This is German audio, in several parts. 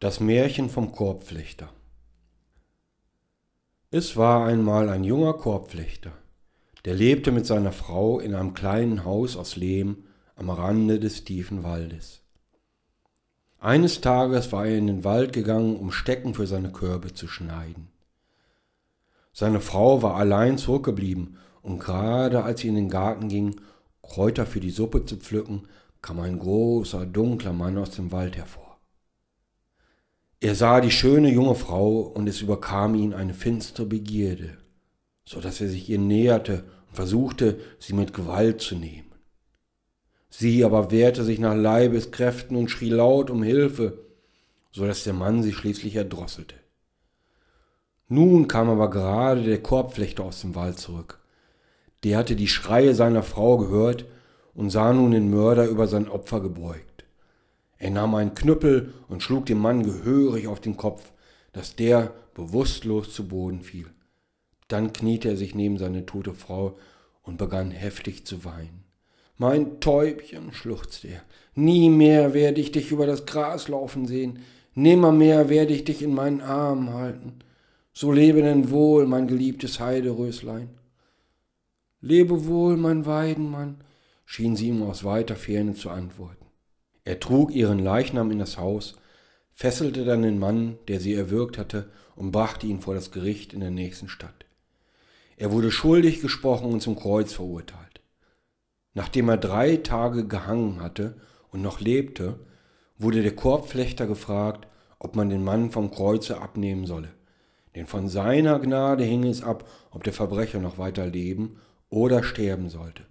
Das Märchen vom Korbflechter Es war einmal ein junger Korbflechter, der lebte mit seiner Frau in einem kleinen Haus aus Lehm am Rande des tiefen Waldes. Eines Tages war er in den Wald gegangen, um Stecken für seine Körbe zu schneiden. Seine Frau war allein zurückgeblieben, und gerade als sie in den Garten ging, Kräuter für die Suppe zu pflücken, kam ein großer, dunkler Mann aus dem Wald hervor. Er sah die schöne junge Frau und es überkam ihn eine finstere Begierde, so dass er sich ihr näherte und versuchte, sie mit Gewalt zu nehmen. Sie aber wehrte sich nach Leibeskräften und schrie laut um Hilfe, so dass der Mann sie schließlich erdrosselte. Nun kam aber gerade der Korbflechter aus dem Wald zurück. Der hatte die Schreie seiner Frau gehört und sah nun den Mörder über sein Opfer gebeugt. Er nahm einen Knüppel und schlug dem Mann gehörig auf den Kopf, dass der bewusstlos zu Boden fiel. Dann kniete er sich neben seine tote Frau und begann heftig zu weinen. Mein Täubchen, schluchzte er, nie mehr werde ich dich über das Gras laufen sehen, nimmermehr werde ich dich in meinen Armen halten. So lebe denn wohl, mein geliebtes Heideröslein. Lebe wohl, mein Weidenmann, schien sie ihm aus weiter Ferne zu antworten. Er trug ihren Leichnam in das Haus, fesselte dann den Mann, der sie erwürgt hatte, und brachte ihn vor das Gericht in der nächsten Stadt. Er wurde schuldig gesprochen und zum Kreuz verurteilt. Nachdem er drei Tage gehangen hatte und noch lebte, wurde der Korbflechter gefragt, ob man den Mann vom Kreuze abnehmen solle. Denn von seiner Gnade hing es ab, ob der Verbrecher noch weiter leben oder sterben sollte.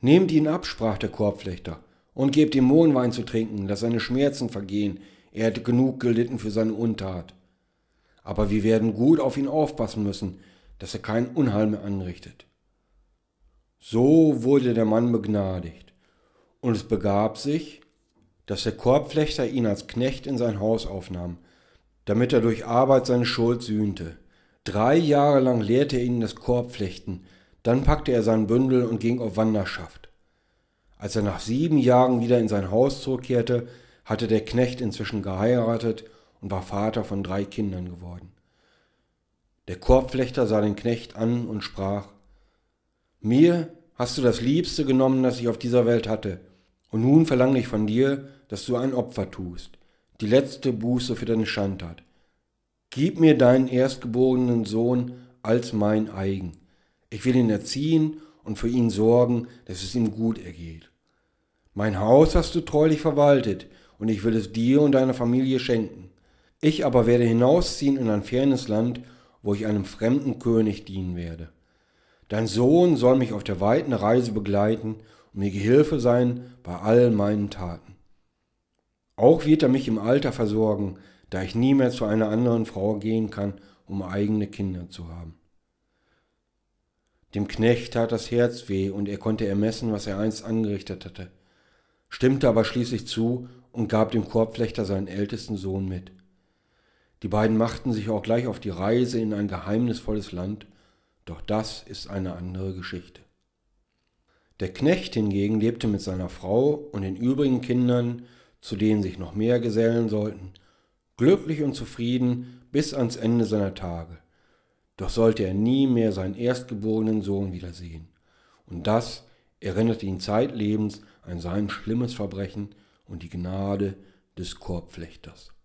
Nehmt ihn ab, sprach der Korbflechter, und gebt ihm Mohnwein zu trinken, dass seine Schmerzen vergehen, er hätte genug gelitten für seine Untat. Aber wir werden gut auf ihn aufpassen müssen, dass er keinen Unheil mehr anrichtet. So wurde der Mann begnadigt, und es begab sich, dass der Korbflechter ihn als Knecht in sein Haus aufnahm, damit er durch Arbeit seine Schuld sühnte. Drei Jahre lang lehrte er ihn das Korbflechten, dann packte er sein Bündel und ging auf Wanderschaft. Als er nach sieben Jahren wieder in sein Haus zurückkehrte, hatte der Knecht inzwischen geheiratet und war Vater von drei Kindern geworden. Der Korbflechter sah den Knecht an und sprach, Mir hast du das Liebste genommen, das ich auf dieser Welt hatte, und nun verlange ich von dir, dass du ein Opfer tust, die letzte Buße für deine Schandtat. Gib mir deinen erstgeborenen Sohn als mein eigen. Ich will ihn erziehen und für ihn sorgen, dass es ihm gut ergeht. Mein Haus hast du treulich verwaltet, und ich will es dir und deiner Familie schenken. Ich aber werde hinausziehen in ein fernes Land, wo ich einem fremden König dienen werde. Dein Sohn soll mich auf der weiten Reise begleiten und mir Gehilfe sein bei all meinen Taten. Auch wird er mich im Alter versorgen, da ich nie mehr zu einer anderen Frau gehen kann, um eigene Kinder zu haben. Dem Knecht tat das Herz weh und er konnte ermessen, was er einst angerichtet hatte, stimmte aber schließlich zu und gab dem Korbflechter seinen ältesten Sohn mit. Die beiden machten sich auch gleich auf die Reise in ein geheimnisvolles Land, doch das ist eine andere Geschichte. Der Knecht hingegen lebte mit seiner Frau und den übrigen Kindern, zu denen sich noch mehr gesellen sollten, glücklich und zufrieden bis ans Ende seiner Tage. Doch sollte er nie mehr seinen erstgeborenen Sohn wiedersehen. Und das erinnerte ihn zeitlebens an sein schlimmes Verbrechen und die Gnade des Korbflechters.